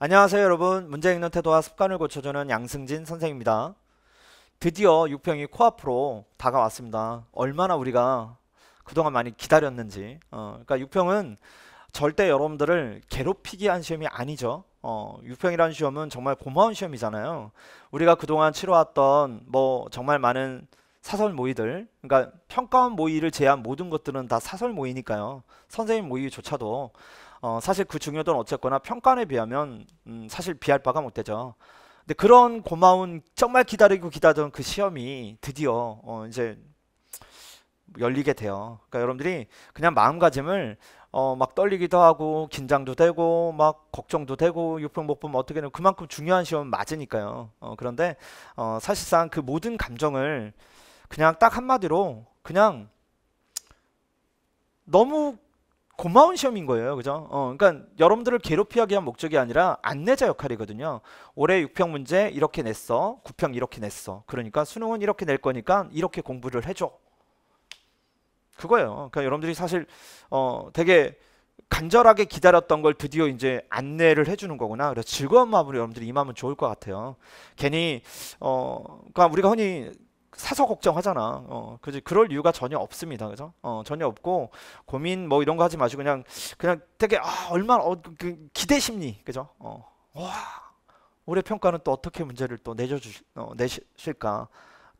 안녕하세요 여러분 문제 읽는 태도와 습관을 고쳐주는 양승진 선생입니다 드디어 6평이 코앞으로 다가왔습니다 얼마나 우리가 그동안 많이 기다렸는지 어, 그러니까 6평은 절대 여러분들을 괴롭히게한 시험이 아니죠 어, 6평이라는 시험은 정말 고마운 시험이잖아요 우리가 그동안 치러왔던 뭐 정말 많은 사설 모의들 그러니까 평가원 모의를 제한 외 모든 것들은 다 사설 모의니까요 선생님 모의조차도 어, 사실 그 중요도는 어쨌거나 평가에 비하면 음, 사실 비할 바가 못 되죠. 근데 그런 고마운 정말 기다리고 기다던 그 시험이 드디어 어, 이제 열리게 돼요. 그러니까 여러분들이 그냥 마음가짐을 어, 막 떨리기도 하고 긴장도 되고 막 걱정도 되고 6분 못품 어떻게 되는 그만큼 중요한 시험 맞으니까요. 어, 그런데 어, 사실상 그 모든 감정을 그냥 딱 한마디로 그냥 너무 고마운 시험인 거예요. 그죠? 어, 그러니까 여러분들을 괴롭히게한 목적이 아니라 안내자 역할이거든요. 올해 6평 문제 이렇게 냈어. 9평 이렇게 냈어. 그러니까 수능은 이렇게 낼 거니까 이렇게 공부를 해줘. 그거예요. 그러니까 여러분들이 사실 어, 되게 간절하게 기다렸던 걸 드디어 이제 안내를 해주는 거구나. 그래서 즐거운 마음으로 여러분들이 임하면 좋을 것 같아요. 괜히 어, 그러니까 우리가 흔히 사서 걱정하잖아. 어, 그지? 그럴 이유가 전혀 없습니다. 그죠? 어, 전혀 없고 고민 뭐 이런 거 하지 마시고 그냥 그냥 되게 아, 얼마나 어, 그, 그 기대 심리. 그죠? 어. 와. 올해 평가는 또 어떻게 문제를 또 내줘 주실 어, 내실까?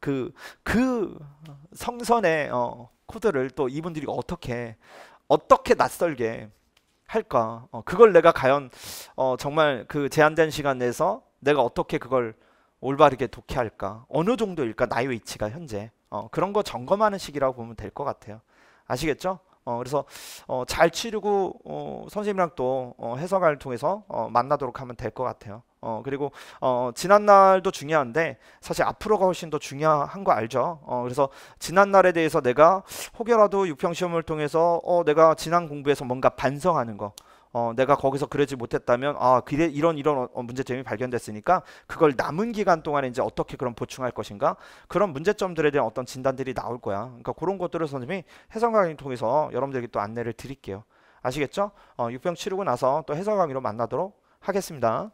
그그 그 성선의 어, 코드를 또 이분들이 어떻게 어떻게 낯설게 할까? 어, 그걸 내가 과연 어, 정말 그 제한된 시간 내서 에 내가 어떻게 그걸 올바르게 독해할까 어느 정도일까 나의 위치가 현재 어, 그런 거 점검하는 시기라고 보면 될 것 같아요 아시겠죠? 어, 그래서 어, 잘 치르고 어, 선생님이랑 또 어, 해석을 통해서 어, 만나도록 하면 될 것 같아요 어, 그리고 어, 지난날도 중요한데 사실 앞으로가 훨씬 더 중요한 거 알죠? 어, 그래서 지난날에 대해서 내가 혹여라도 육평시험을 통해서 어, 내가 지난 공부에서 뭔가 반성하는 거 어, 내가 거기서 그러지 못했다면 아 그래 이런 이런 어, 어 문제점이 발견됐으니까 그걸 남은 기간 동안에 이제 어떻게 그럼 보충할 것인가 그런 문제점들에 대한 어떤 진단들이 나올 거야. 그러니까 그런 것들을 선생님이 해설 강의 통해서 여러분들에게 또 안내를 드릴게요. 아시겠죠? 어, 육병 치르고 나서 또 해설 강의로 만나도록 하겠습니다.